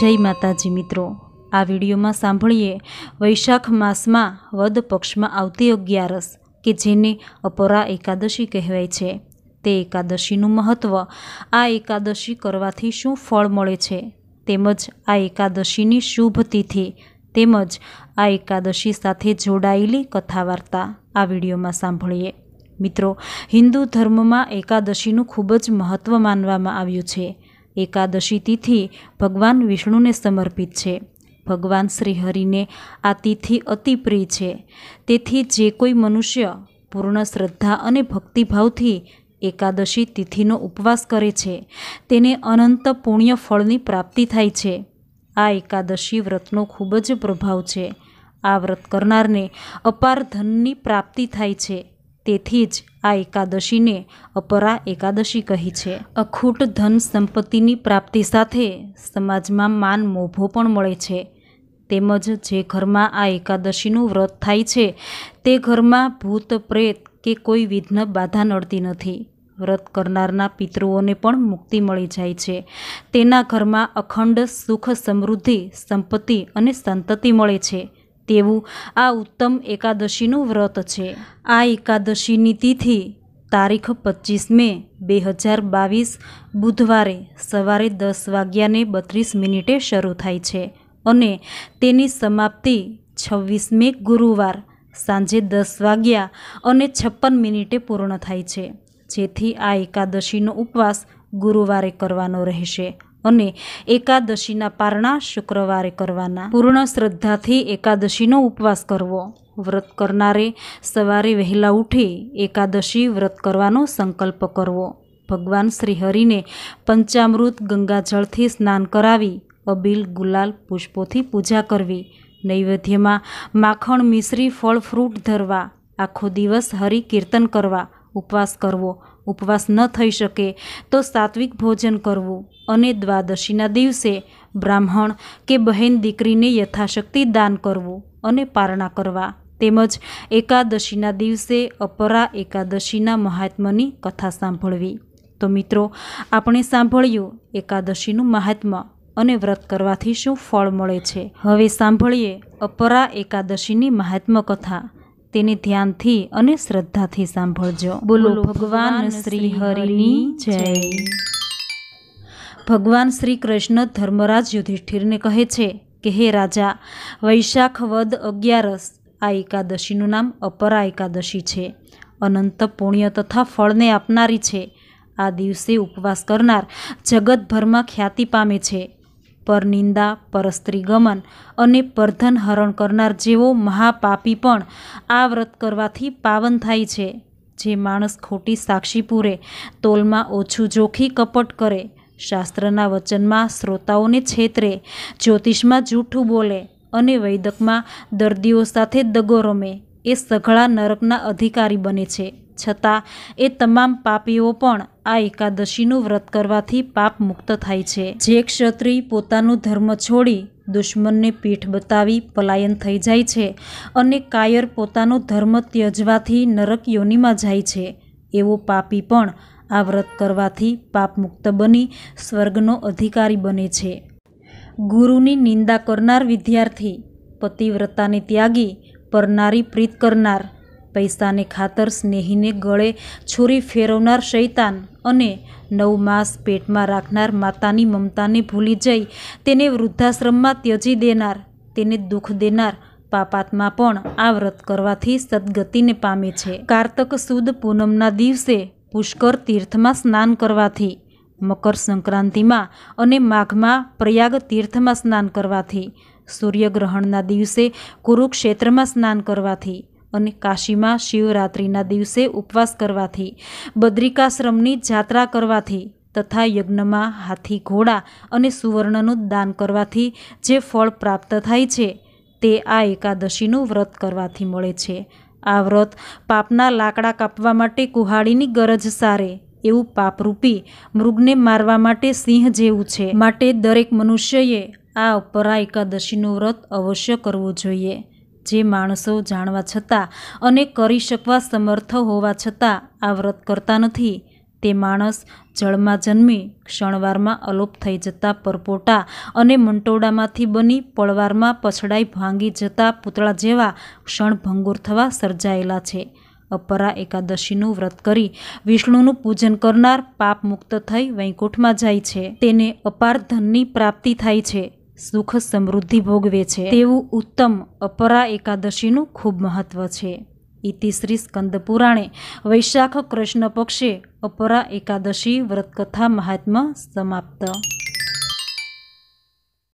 જય માતાજી મિત્રો આ વિડીયોમાં સાંભળીએ વૈશાખ માસમાં વદ પક્ષમાં આવતી અગિયારસ કે જેને અપરા એકાદશી કહેવાય છે તે એકાદશીનું મહત્ત્વ આ એકાદશી કરવાથી શું ફળ મળે છે તેમજ આ એકાદશીની શુભ તિથિ તેમજ આ એકાદશી સાથે જોડાયેલી કથા વાર્તા આ વિડીયોમાં સાંભળીએ મિત્રો હિન્દુ ધર્મમાં એકાદશીનું ખૂબ જ મહત્ત્વ માનવામાં આવ્યું છે એકાદશી તિથિ ભગવાન વિષ્ણુને સમર્પિત છે ભગવાન શ્રી હરિને આ તિથિ અતિ પ્રિય છે તેથી જે કોઈ મનુષ્ય પૂર્ણ શ્રદ્ધા અને ભક્તિભાવથી એકાદશી તિથિનો ઉપવાસ કરે છે તેને અનંત પુણ્ય ફળની પ્રાપ્તિ થાય છે આ એકાદશી વ્રતનો ખૂબ જ પ્રભાવ છે આ વ્રત કરનારને અપાર ધનની પ્રાપ્તિ થાય છે તેથી જ આ એકાદશીને અપરા એકાદશી કહી છે અખૂટ ધન સંપત્તિની પ્રાપ્તિ સાથે સમાજમાં માન મોભો પણ મળે છે તેમજ જે ઘરમાં આ એકાદશીનું વ્રત થાય છે તે ઘરમાં ભૂત પ્રેત કે કોઈ વિઘ્ન બાધા નડતી નથી વ્રત કરનારના પિતૃઓને પણ મુક્તિ મળી જાય છે તેના ઘરમાં અખંડ સુખ સમૃદ્ધિ સંપત્તિ અને સંતતિ મળે છે તેવું આ ઉત્તમ એકાદશીનું વ્રત છે આ એકાદશીની તિથિ તારીખ પચીસ મે બે હજાર બાવીસ બુધવારે સવારે દસ વાગ્યાને બત્રીસ મિનિટે શરૂ થાય છે અને તેની સમાપ્તિ છવ્વીસ મે ગુરુવાર સાંજે દસ વાગ્યા અને છપ્પન મિનિટે પૂર્ણ થાય છે જેથી આ એકાદશીનો ઉપવાસ ગુરુવારે કરવાનો રહેશે અને એકાદશીના પારણા શુક્રવારે કરવાના પૂર્ણ શ્રદ્ધાથી એકાદશીનો ઉપવાસ કરવો વ્રત કરનારે સવારે વહેલા ઉઠી એકાદશી વ્રત કરવાનો સંકલ્પ કરવો ભગવાન શ્રી હરિને પંચામૃત ગંગાજળથી સ્નાન કરાવી અબીલ ગુલાલ પુષ્પોથી પૂજા કરવી નૈવેદ્યમાં માખણ મિશ્રી ફળ ફ્રૂટ ધરવા આખો દિવસ હરિ કીર્તન કરવા ઉપવાસ કરવો ઉપવાસ ન થઈ શકે તો સાત્વિક ભોજન કરવું અને દ્વાદશીના દિવસે બ્રાહ્મણ કે બહેન દીકરીને યથાશક્તિ દાન કરવું અને પારણા કરવા તેમજ એકાદશીના દિવસે અપરા એકાદશીના મહાત્માની કથા સાંભળવી તો મિત્રો આપણે સાંભળ્યું એકાદશીનું મહાત્મા અને વ્રત કરવાથી શું ફળ મળે છે હવે સાંભળીએ અપરા એકાદશીની મહાત્મા કથા તેને ધ્યાનથી અને શ્રદ્ધાથી સાંભળજો બોલો ભગવાન શ્રી હરિની જય ભગવાન શ્રી કૃષ્ણ ધર્મરાજ યુધિષ્ઠિરને કહે છે કે હે રાજા વૈશાખ વદ અગિયારસ આ એકાદશીનું નામ અપરા એકાદશી છે અનંત પુણ્ય તથા ફળને આપનારી છે આ દિવસે ઉપવાસ કરનાર જગતભરમાં ખ્યાતિ પામે છે પરનિંદા પરસ્ત્રીગમન અને પરધન હરણ કરનાર જેવો મહાપાપી પણ આ વ્રત કરવાથી પાવન થાય છે જે માણસ ખોટી સાક્ષી પૂરે તોલમાં ઓછું જોખી કપટ કરે શાસ્ત્રના વચનમાં શ્રોતાઓને છેતરે જ્યોતિષમાં જૂઠું બોલે અને વૈદકમાં દર્દીઓ સાથે દગો રમે એ સઘળા નરકના અધિકારી બને છે છતાં એ તમામ પાપીઓ પણ આ એકાદશીનું વ્રત કરવાથી પાપ મુક્ત થાય છે જે ક્ષત્રિય પોતાનું ધર્મ છોડી દુશ્મનને પીઠ બતાવી પલાયન થઈ જાય છે અને કાયર પોતાનો ધર્મ ત્યજવાથી નરક યોનિમાં જાય છે એવો પાપી પણ આ વ્રત કરવાથી પાપ મુક્ત બની સ્વર્ગનો અધિકારી બને છે ગુરુની નિંદા કરનાર વિદ્યાર્થી પતિવ્રતાને ત્યાગી પરનારી પ્રીત કરનાર પૈસાને ખાતર સ્નેહીને ગળે છોરી ફેરવનાર શૈતાન અને નવ માસ પેટમાં રાખનાર માતાની મમતાને ભૂલી જઈ તેને વૃદ્ધાશ્રમમાં ત્યજી દેનાર તેને દુઃખ દેનાર પાપાત્મા પણ આ વ્રત કરવાથી સદગતિને પામે છે કારતક સુદ પૂનમના દિવસે પુષ્કર તીર્થમાં સ્નાન કરવાથી મકર સંક્રાંતિમાં અને માઘમાં પ્રયાગ તીર્થમાં સ્નાન કરવાથી સૂર્યગ્રહણના દિવસે કુરુક્ષેત્રમાં સ્નાન કરવાથી અને કાશીમાં શિવરાત્રિના દિવસે ઉપવાસ કરવાથી બદ્રિકાશ્રમની જાત્રા કરવાથી તથા યજ્ઞમાં હાથી ઘોડા અને સુવર્ણનું દાન કરવાથી જે ફળ પ્રાપ્ત થાય છે તે આ એકાદશીનું વ્રત કરવાથી મળે છે આ વ્રત પાપના લાકડા કાપવા માટે કુહાડીની ગરજ સારે એવું પાપરૂપી મૃગને મારવા માટે સિંહ જેવું છે માટે દરેક મનુષ્યએ આ અપરા એકાદશીનું વ્રત અવશ્ય કરવું જોઈએ જે માણસો જાણવા છતાં અને કરી શકવા સમર્થ હોવા છતાં આ વ્રત કરતા નથી તે માણસ જળમાં જન્મી ક્ષણવારમાં અલોપ થઈ જતા પરપોટા અને મંટોડામાંથી બની પળવારમાં પછડાઈ ભાંગી જતા પૂતળા જેવા ક્ષણભંગુર થવા સર્જાયેલા છે અપરા એકાદશીનું વ્રત કરી વિષ્ણુનું પૂજન કરનાર પાપ મુક્ત થઈ વૈકુંઠમાં જાય છે તેને અપાર ધનની પ્રાપ્તિ થાય છે સુખ સમૃદ્ધિ ભોગવે છે તેવું ઉત્તમ અપરા એકાદશીનું ખૂબ મહત્વ છે ઇતિ શ્રી સ્કંદ પુરાણે વૈશાખ કૃષ્ણ પક્ષે અપરા એકાદશી વ્રતકથા મહાત્મા સમાપ્ત